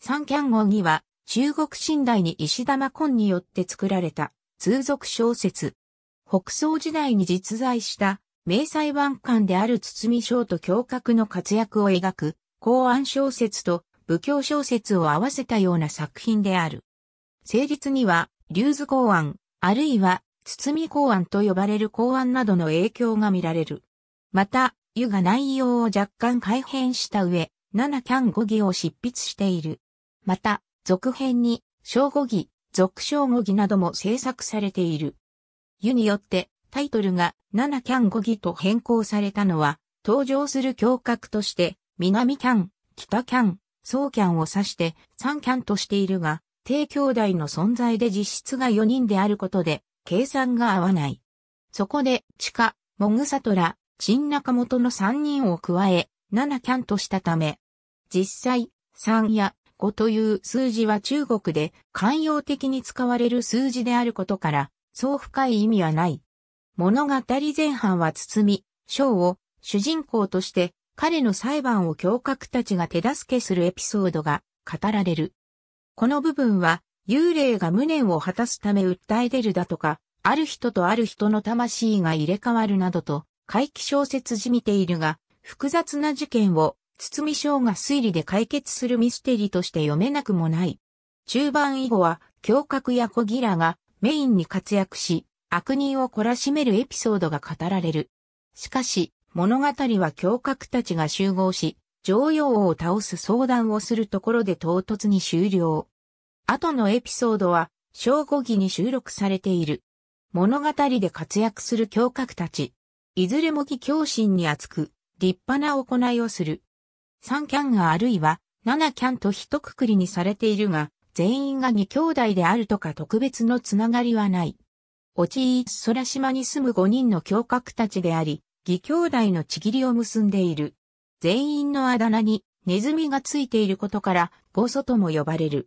三キャン号には、中国寝台に石玉根によって作られた、通俗小説。北宋時代に実在した、明裁判官である堤章と教閣の活躍を描く、公安小説と武教小説を合わせたような作品である。成立には、竜図公安、あるいは、堤公安と呼ばれる公安などの影響が見られる。また、湯が内容を若干改変した上、七キャン語義を執筆している。また、続編に、小語義、続小語義なども制作されている。湯によってタイトルが七キャン語義と変更されたのは、登場する教格として、南キャン、北キャン、総キャンを指して三キャンとしているが、低兄弟の存在で実質が四人であることで、計算が合わない。そこで、地下、モグサトラ、チン中本の三人を加え、七キャンとしたため、実際、三や5という数字は中国で慣用的に使われる数字であることから、そう深い意味はない。物語前半は包み、章を主人公として彼の裁判を教閣たちが手助けするエピソードが語られる。この部分は幽霊が無念を果たすため訴え出るだとか、ある人とある人の魂が入れ替わるなどと、怪奇小説じみているが、複雑な事件を堤章が推理で解決するミステリーとして読めなくもない。中盤以後は、胸郭や小ギラがメインに活躍し、悪人を懲らしめるエピソードが語られる。しかし、物語は胸郭たちが集合し、常用王を倒す相談をするところで唐突に終了。後のエピソードは、正午儀に収録されている。物語で活躍する教格たち。いずれも義教心に厚く、立派な行いをする。3キャンがあるいは7キャンと一括りにされているが、全員が2兄弟であるとか特別のつながりはない。おちい空島に住む5人の教閣たちであり、義兄弟のちぎりを結んでいる。全員のあだ名にネズミがついていることから、ゴソとも呼ばれる。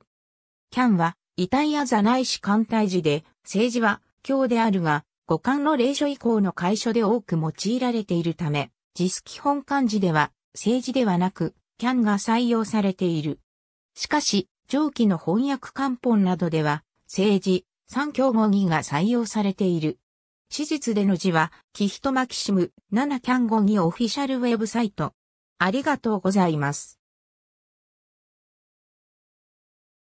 キャンは、遺体や座内士艦隊時で、政治は、教であるが、五冠の霊書以降の会所で多く用いられているため、実基本漢字では、政治ではなく、CAN が採用されている。しかし、上記の翻訳官本などでは、政治、三教語義が採用されている。史実での字は、キヒトマキシム、7キャン語義オフィシャルウェブサイト。ありがとうございます。